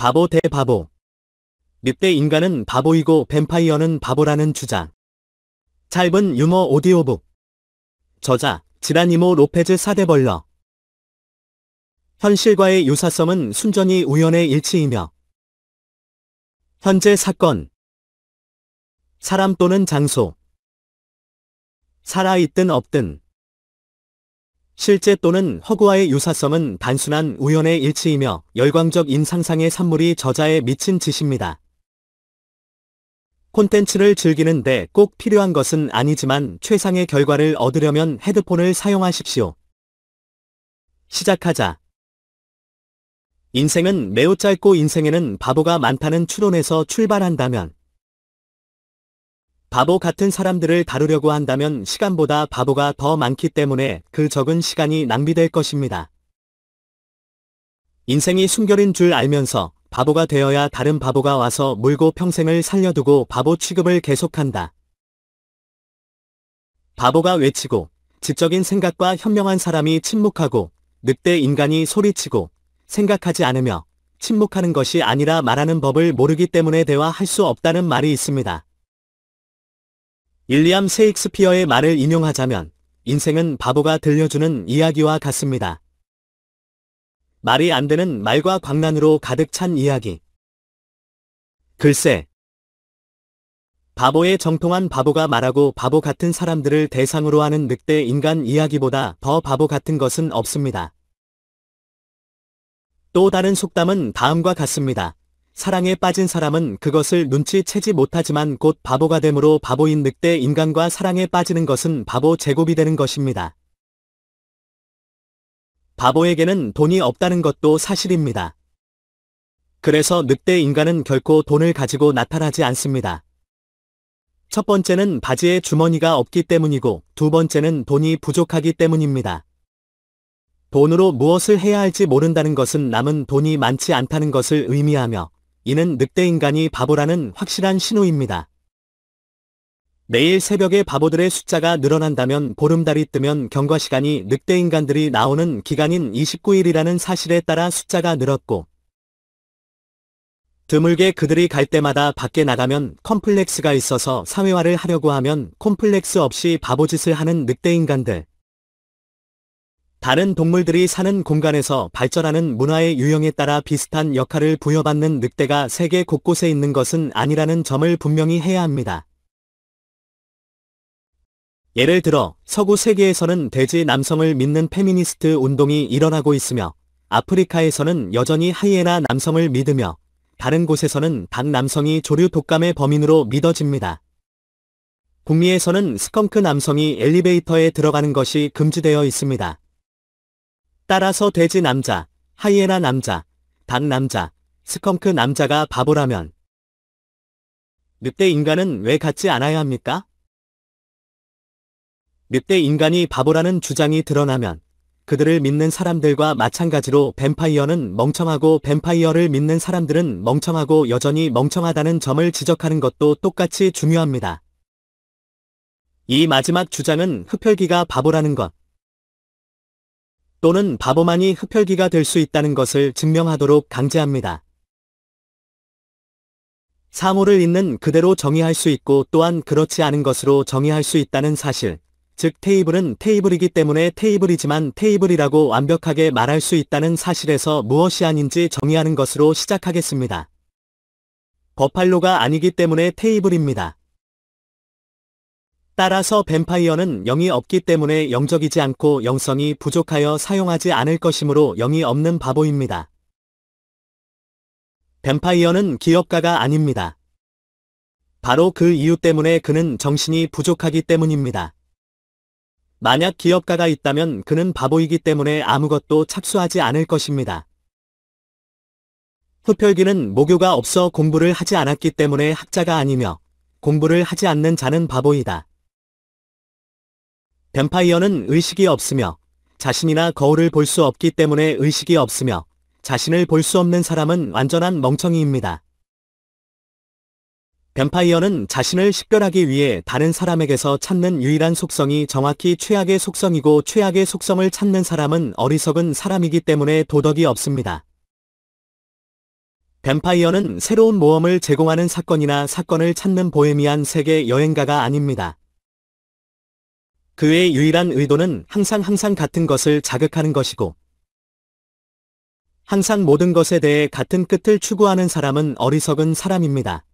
바보 대 바보. 늑대 인간은 바보이고 뱀파이어는 바보라는 주장. 짧은 유머 오디오북. 저자 지라니모 로페즈 사대벌러. 현실과의 유사성은 순전히 우연의 일치이며 현재 사건 사람 또는 장소 살아있든 없든 실제 또는 허구와의 유사성은 단순한 우연의 일치이며 열광적 인상상의 산물이 저자의 미친 짓입니다. 콘텐츠를 즐기는데 꼭 필요한 것은 아니지만 최상의 결과를 얻으려면 헤드폰을 사용하십시오. 시작하자. 인생은 매우 짧고 인생에는 바보가 많다는 추론에서 출발한다면 바보 같은 사람들을 다루려고 한다면 시간보다 바보가 더 많기 때문에 그 적은 시간이 낭비될 것입니다. 인생이 순결인 줄 알면서 바보가 되어야 다른 바보가 와서 물고 평생을 살려두고 바보 취급을 계속한다. 바보가 외치고 지적인 생각과 현명한 사람이 침묵하고 늑대 인간이 소리치고 생각하지 않으며 침묵하는 것이 아니라 말하는 법을 모르기 때문에 대화할 수 없다는 말이 있습니다. 일리암 셰익스피어의 말을 인용하자면 인생은 바보가 들려주는 이야기와 같습니다. 말이 안 되는 말과 광란으로 가득 찬 이야기. 글쎄. 바보의 정통한 바보가 말하고 바보 같은 사람들을 대상으로 하는 늑대 인간 이야기보다 더 바보 같은 것은 없습니다. 또 다른 속담은 다음과 같습니다. 사랑에 빠진 사람은 그것을 눈치채지 못하지만 곧 바보가 되므로 바보인 늑대 인간과 사랑에 빠지는 것은 바보 제곱이 되는 것입니다. 바보에게는 돈이 없다는 것도 사실입니다. 그래서 늑대 인간은 결코 돈을 가지고 나타나지 않습니다. 첫 번째는 바지에 주머니가 없기 때문이고 두 번째는 돈이 부족하기 때문입니다. 돈으로 무엇을 해야 할지 모른다는 것은 남은 돈이 많지 않다는 것을 의미하며 이는 늑대 인간이 바보라는 확실한 신호입니다. 매일 새벽에 바보들의 숫자가 늘어난다면 보름달이 뜨면 경과 시간이 늑대 인간들이 나오는 기간인 29일이라는 사실에 따라 숫자가 늘었고 드물게 그들이 갈 때마다 밖에 나가면 컴플렉스가 있어서 사회화를 하려고 하면 콤플렉스 없이 바보짓을 하는 늑대 인간들. 다른 동물들이 사는 공간에서 발전하는 문화의 유형에 따라 비슷한 역할을 부여받는 늑대가 세계 곳곳에 있는 것은 아니라는 점을 분명히 해야 합니다. 예를 들어 서구 세계에서는 돼지 남성을 믿는 페미니스트 운동이 일어나고 있으며 아프리카에서는 여전히 하이에나 남성을 믿으며 다른 곳에서는 닭 남성이 조류 독감의 범인으로 믿어집니다. 북미에서는 스컹크 남성이 엘리베이터에 들어가는 것이 금지되어 있습니다. 따라서 돼지 남자, 하이에나 남자, 닭 남자, 스컹크 남자가 바보라면 늑대 인간은 왜 같지 않아야 합니까? 늑대 인간이 바보라는 주장이 드러나면 그들을 믿는 사람들과 마찬가지로 뱀파이어는 멍청하고 뱀파이어를 믿는 사람들은 멍청하고 여전히 멍청하다는 점을 지적하는 것도 똑같이 중요합니다. 이 마지막 주장은 흡혈귀가 바보라는 것, 또는 바보만이 흡혈귀가 될 수 있다는 것을 증명하도록 강제합니다. 사물을 있는 그대로 정의할 수 있고 또한 그렇지 않은 것으로 정의할 수 있다는 사실, 즉 테이블은 테이블이기 때문에 테이블이지만 테이블이라고 완벽하게 말할 수 있다는 사실에서 무엇이 아닌지 정의하는 것으로 시작하겠습니다. 버팔로가 아니기 때문에 테이블입니다. 따라서 뱀파이어는 영이 없기 때문에 영적이지 않고 영성이 부족하여 사용하지 않을 것이므로 영이 없는 바보입니다. 뱀파이어는 기업가가 아닙니다. 바로 그 이유 때문에 그는 정신이 부족하기 때문입니다. 만약 기업가가 있다면 그는 바보이기 때문에 아무것도 착수하지 않을 것입니다. 흡혈귀는 모교가 없어 공부를 하지 않았기 때문에 학자가 아니며 공부를 하지 않는 자는 바보이다. 뱀파이어는 의식이 없으며 자신이나 거울을 볼 수 없기 때문에 의식이 없으며 자신을 볼 수 없는 사람은 완전한 멍청이입니다. 뱀파이어는 자신을 식별하기 위해 다른 사람에게서 찾는 유일한 속성이 정확히 최악의 속성이고 최악의 속성을 찾는 사람은 어리석은 사람이기 때문에 도덕이 없습니다. 뱀파이어는 새로운 모험을 제공하는 사건이나 사건을 찾는 보헤미안 세계 여행가가 아닙니다. 그의 유일한 의도는 항상 항상 같은 것을 자극하는 것이고 항상 모든 것에 대해 같은 끝을 추구하는 사람은 어리석은 사람입니다.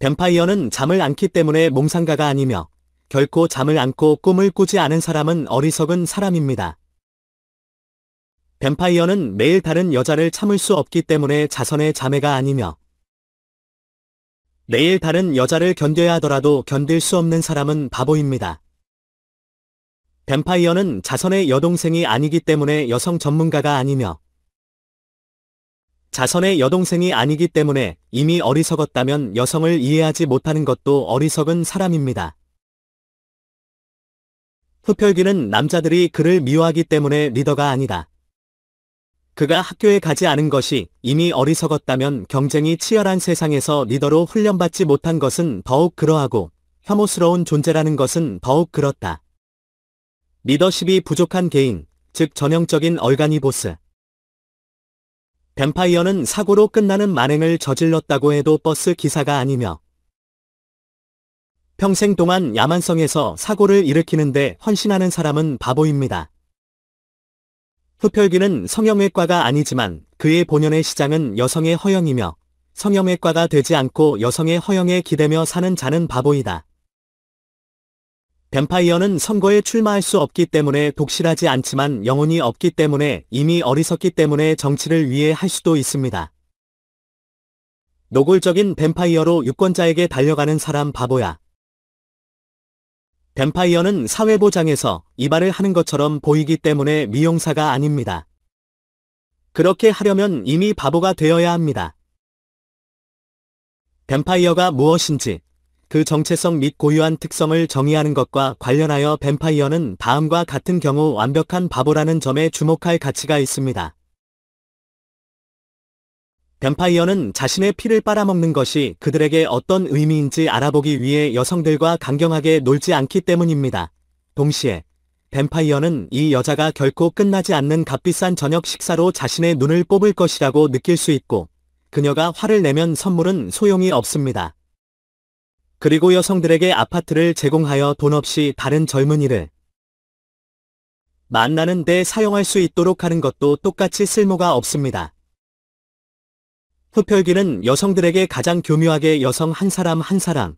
뱀파이어는 잠을 안기 때문에 몸상가가 아니며 결코 잠을 안고 꿈을 꾸지 않은 사람은 어리석은 사람입니다. 뱀파이어는 매일 다른 여자를 참을 수 없기 때문에 자선의 자매가 아니며 내일 다른 여자를 견뎌야 하더라도 견딜 수 없는 사람은 바보입니다. 뱀파이어는 자선의 여동생이 아니기 때문에 여성 전문가가 아니며 자선의 여동생이 아니기 때문에 이미 어리석었다면 여성을 이해하지 못하는 것도 어리석은 사람입니다. 흡혈귀는 남자들이 그를 미워하기 때문에 리더가 아니다. 그가 학교에 가지 않은 것이 이미 어리석었다면 경쟁이 치열한 세상에서 리더로 훈련받지 못한 것은 더욱 그러하고 혐오스러운 존재라는 것은 더욱 그렇다. 리더십이 부족한 개인, 즉 전형적인 얼가니보스 뱀파이어는 사고로 끝나는 만행을 저질렀다고 해도 버스 기사가 아니며 평생 동안 야만성에서 사고를 일으키는데 헌신하는 사람은 바보입니다. 흡혈귀는 성형외과가 아니지만 그의 본연의 시장은 여성의 허영이며 성형외과가 되지 않고 여성의 허영에 기대며 사는 자는 바보이다. 뱀파이어는 선거에 출마할 수 없기 때문에 독실하지 않지만 영혼이 없기 때문에 이미 어리석기 때문에 정치를 위해 할 수도 있습니다. 노골적인 뱀파이어로 유권자에게 달려가는 사람 바보야. 뱀파이어는 사회보장에서 이발을 하는 것처럼 보이기 때문에 미용사가 아닙니다. 그렇게 하려면 이미 바보가 되어야 합니다. 뱀파이어가 무엇인지, 그 정체성 및 고유한 특성을 정의하는 것과 관련하여 뱀파이어는 다음과 같은 경우 완벽한 바보라는 점에 주목할 가치가 있습니다. 뱀파이어는 자신의 피를 빨아먹는 것이 그들에게 어떤 의미인지 알아보기 위해 여성들과 강경하게 놀지 않기 때문입니다. 동시에 뱀파이어는 이 여자가 결코 끝나지 않는 값비싼 저녁 식사로 자신의 눈을 뽑을 것이라고 느낄 수 있고 그녀가 화를 내면 선물은 소용이 없습니다. 그리고 여성들에게 아파트를 제공하여 돈 없이 다른 젊은이를 만나는 데 사용할 수 있도록 하는 것도 똑같이 쓸모가 없습니다. 흡혈귀는 여성들에게 가장 교묘하게 여성 한 사람 한 사람,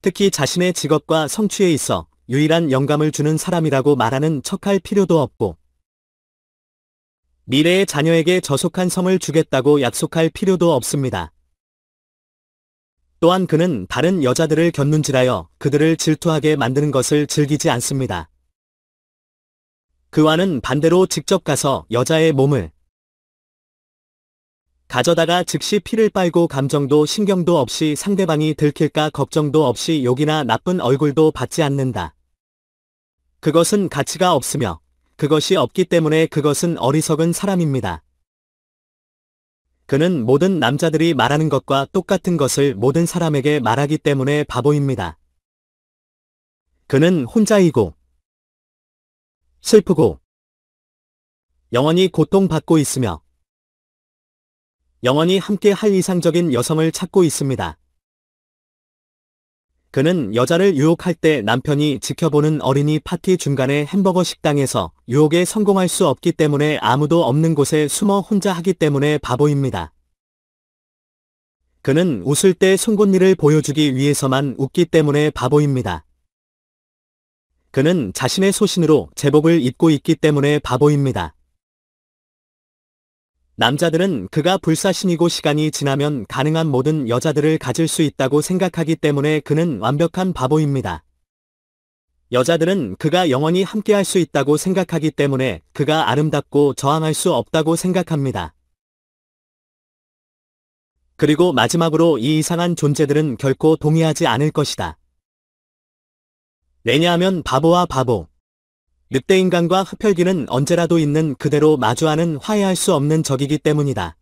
특히 자신의 직업과 성취에 있어 유일한 영감을 주는 사람이라고 말하는 척할 필요도 없고, 미래의 자녀에게 저속한 성을 주겠다고 약속할 필요도 없습니다. 또한 그는 다른 여자들을 견눈질하여 그들을 질투하게 만드는 것을 즐기지 않습니다. 그와는 반대로 직접 가서 여자의 몸을 가져다가 즉시 피를 빨고 감정도 신경도 없이 상대방이 들킬까 걱정도 없이 욕이나 나쁜 얼굴도 받지 않는다. 그것은 가치가 없으며 그것이 없기 때문에 그것은 어리석은 사람입니다. 그는 모든 남자들이 말하는 것과 똑같은 것을 모든 사람에게 말하기 때문에 바보입니다. 그는 혼자이고 슬프고 영원히 고통받고 있으며 영원히 함께 할 이상적인 여성을 찾고 있습니다. 그는 여자를 유혹할 때 남편이 지켜보는 어린이 파티 중간에 햄버거 식당에서 유혹에 성공할 수 없기 때문에 아무도 없는 곳에 숨어 혼자 하기 때문에 바보입니다. 그는 웃을 때 송곳니를 보여주기 위해서만 웃기 때문에 바보입니다. 그는 자신의 소신으로 제복을 입고 있기 때문에 바보입니다. 남자들은 그가 불사신이고 시간이 지나면 가능한 모든 여자들을 가질 수 있다고 생각하기 때문에 그는 완벽한 바보입니다. 여자들은 그가 영원히 함께할 수 있다고 생각하기 때문에 그가 아름답고 저항할 수 없다고 생각합니다. 그리고 마지막으로 이 이상한 존재들은 결코 동의하지 않을 것이다. 왜냐하면 바보와 바보, 늑대인간과 흡혈귀는 언제라도 있는 그대로 마주하는 화해할 수 없는 적이기 때문이다.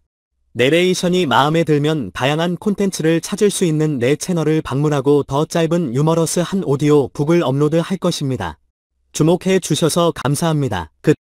내레이션이 마음에 들면 다양한 콘텐츠를 찾을 수 있는 내 채널을 방문하고 더 짧은 유머러스한 오디오 북을 업로드 할 것입니다. 주목해 주셔서 감사합니다. 끝.